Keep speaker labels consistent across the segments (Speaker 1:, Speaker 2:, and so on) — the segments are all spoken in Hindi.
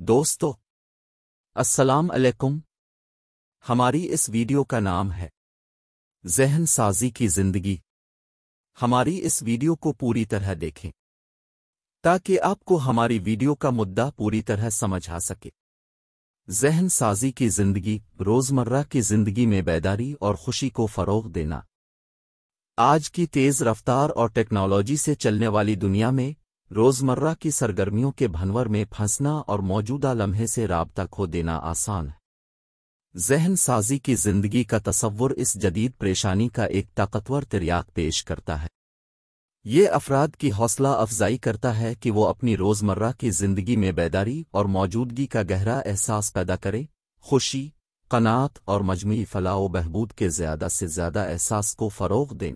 Speaker 1: दोस्तों अस्सलाम वालेकुम हमारी इस वीडियो का नाम है जहन साजी की जिंदगी हमारी इस वीडियो को पूरी तरह देखें ताकि आपको हमारी वीडियो का मुद्दा पूरी तरह समझ आ सके जहन साजी की जिंदगी रोजमर्रा की जिंदगी में बेदारी और खुशी को फरोग देना आज की तेज रफ्तार और टेक्नोलॉजी से चलने वाली दुनिया में रोज़मर्रा की सरगर्मियों के भनवर में फंसना और मौजूदा लम्हे से रबता खो देना आसान है जहन साजी की जिंदगी का तस्वुर इस जदीद परेशानी का एक ताकतवर तिरयाक पेश करता है ये अफराद की हौसला अफजाई करता है कि वो अपनी रोज़मर्रा की ज़िंदगी में बेदारी और मौजूदगी का गहरा एहसास पैदा करे खुशी कनात और मजमू फलाह बहबूद के ज़्यादा से ज़्यादा एहसास को फ़रोग दें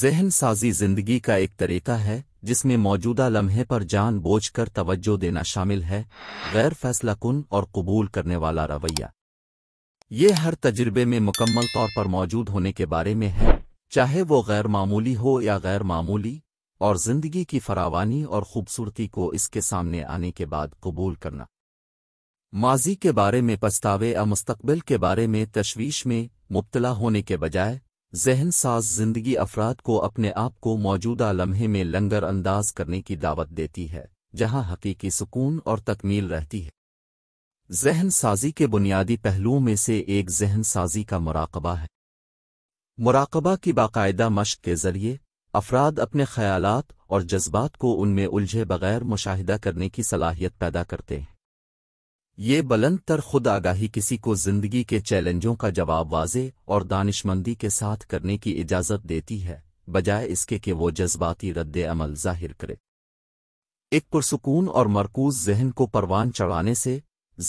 Speaker 1: जहन साजी ज़िंदगी का एक तरीका है जिसमें मौजूदा लम्हे पर जान बोझ कर तवज्जो देना शामिल है गैर फैसला कुन और कबूल करने वाला रवैया ये हर तजर्बे में मुकम्मल तौर पर मौजूद होने के बारे में है चाहे वो गैर मामूली हो या गैर मामूली और ज़िंदगी की फरावानी और खूबसूरती को इसके सामने आने के बाद कबूल करना माजी के बारे में पछतावे या मुस्तबिल के बारे में तशवीश में मुबतला होने के बजाय जहन साज जिंदगी अफराद को अपने आप को मौजूदा लम्हे में लंगर अंदाज करने की दावत देती है जहां हकीकी सुकून और तकमील रहती है जहन साजी के बुनियादी पहलुओं में से एक जहन साजी का मुराकबा है मुराकबा की बाकायदा मश्क के जरिए अफराद अपने ख्यालात और जज्बात को उनमें उलझे बगैर मुशाहिदा करने की सलाहियत पैदा करते हैं ये बुलंद तर खुद आगाही किसी को जिंदगी के चैलेंजों का जवाब वाजे और दानिशमंदी के साथ करने की इजाज़त देती है बजाय इसके कि वो जज्बाती रद्द अमल जाहिर करे एक पुरसकून और मरकूज जहन को परवान चढ़ाने से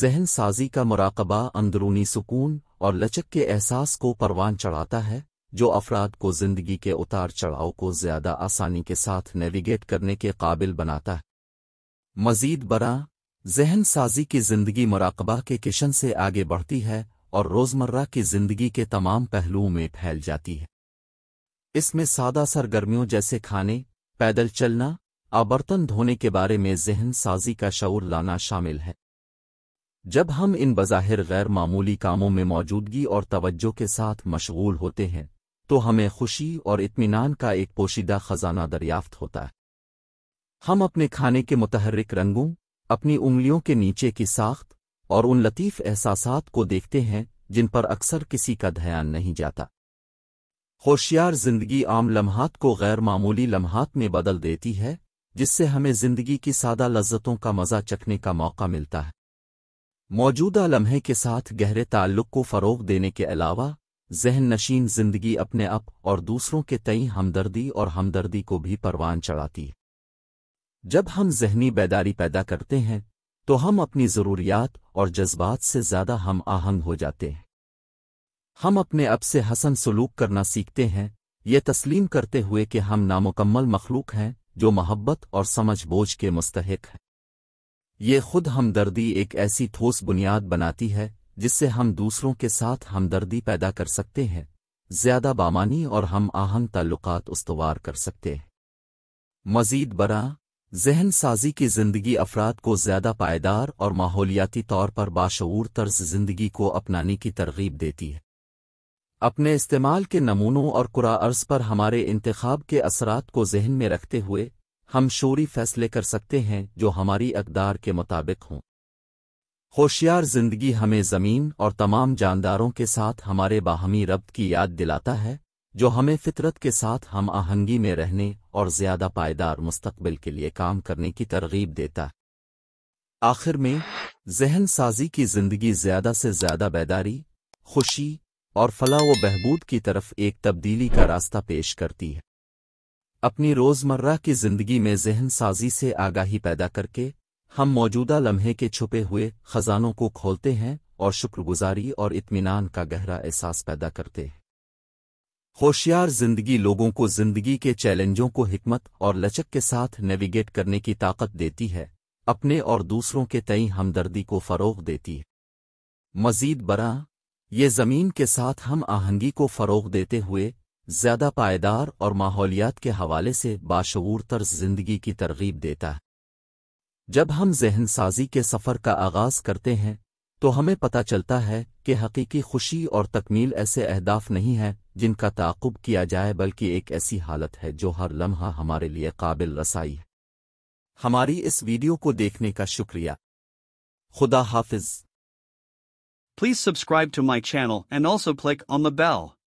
Speaker 1: जहन साजी का मराकबा अंदरूनी सुकून और लचक के एहसास को परवान चढ़ाता है जो अफराद को जिंदगी के उतार चढ़ाव को ज्यादा आसानी के साथ नेविगेट करने के काबिल बनाता है मजीद बरा जहन साजी की जिंदगी मराकबा के किशन से आगे बढ़ती है और रोज़मर्रा की जिंदगी के तमाम पहलुओं में फैल जाती है इसमें सादा सरगर्मियों जैसे खाने पैदल चलना और बर्तन धोने के बारे में जहन साजी का शौर लाना शामिल है जब हम इन बज़ाहिर गैर मामूली कामों में मौजूदगी और तवज्जो के साथ मशगूल होते हैं तो हमें खुशी और इत्मीनान का एक पोशीदा खजाना दरियाफ्त होता है हम अपने खाने के मुतहरिक रंगों अपनी उंगलियों के नीचे की साख्त और उन लतीफ़ एहसासात को देखते हैं जिन पर अक्सर किसी का ध्यान नहीं जाता होशियार जिंदगी आम लम्हात को गैर मामूली लम्हात में बदल देती है जिससे हमें जिंदगी की सादा लज्जतों का मज़ा चखने का मौका मिलता है मौजूदा लम्हे के साथ गहरे ताल्लुक को फ़रोग देने के अलावा जहन नशीन जिंदगी अपने आप अप और दूसरों के तई हमदर्दी और हमदर्दी को भी परवान चढ़ाती है जब हम जहनी बेदारी पैदा करते हैं तो हम अपनी ज़रूरियात और जज्बात से ज़्यादा हम आहंग हो जाते हैं हम अपने अब से हसन सलूक करना सीखते हैं ये तस्लीम करते हुए कि हम नामुकम्मल मखलूक हैं जो मोहब्बत और समझ बोझ के मुस्तक हैं ये खुद हमदर्दी एक ऐसी ठोस बुनियाद बनाती है जिससे हम दूसरों के साथ हमदर्दी पैदा कर सकते हैं ज़्यादा बामानी और हम आहंग ताल्लुक उसवार कर सकते हैं मजीद बरा जहन साजी की जिंदगी अफराद को ज्यादा पायदार और माहौलियाती तौर पर बाशूर तर्ज जिंदगी को अपनाने की तरगीब देती है अपने इस्तेमाल के नमूनों और कुरा अर्ज पर हमारे इंतखब के असरात को जहन में रखते हुए हम शोरी फैसले कर सकते हैं जो हमारी अकदार के मुताबिक हों होशियार जिंदगी हमें ज़मीन और तमाम जानदारों के साथ हमारे बाहमी रब्त की याद दिलाता है जो हमें फितरत के साथ हम आहंगी में रहने और ज़्यादा पायदार मुस्तबिल के लिए काम करने की तरगीब देता है आखिर में जहन साजी की ज़िंदगी ज़्यादा से ज़्यादा बेदारी खुशी और फला व बहबूद की तरफ एक तब्दीली का रास्ता पेश करती है अपनी रोज़मर्रा की ज़िंदगी में जहन साजी से आगाही पैदा करके हम मौजूदा लम्हे के छुपे हुए ख़जानों को खोलते हैं और शुक्रगुजारी और इत्मीनान का गहरा एहसास पैदा करते हैं होशियार जिंदगी लोगों को जिंदगी के चैलेंजों को हिकमत और लचक के साथ नेविगेट करने की ताकत देती है अपने और दूसरों के तई हमदर्दी को फ़रोग देती है मजीद बरा ये ज़मीन के साथ हम आहंगी को फ़रोग देते हुए ज़्यादा पायदार और माहौलियात के हवाले से बाशूर तर्ज जिंदगी की तरगीब देता है जब हम जहन साजी के सफ़र का आगाज़ करते हैं तो हमें पता चलता है कि हकीकी खुशी और तकमील ऐसे अहदाफ नहीं है जिनका ताकुब किया जाए बल्कि एक ऐसी हालत है जो हर लम्हा हमारे लिए काबिल रसाई है हमारी इस वीडियो को देखने का शुक्रिया खुदा हाफिज please subscribe to my channel and also click on the bell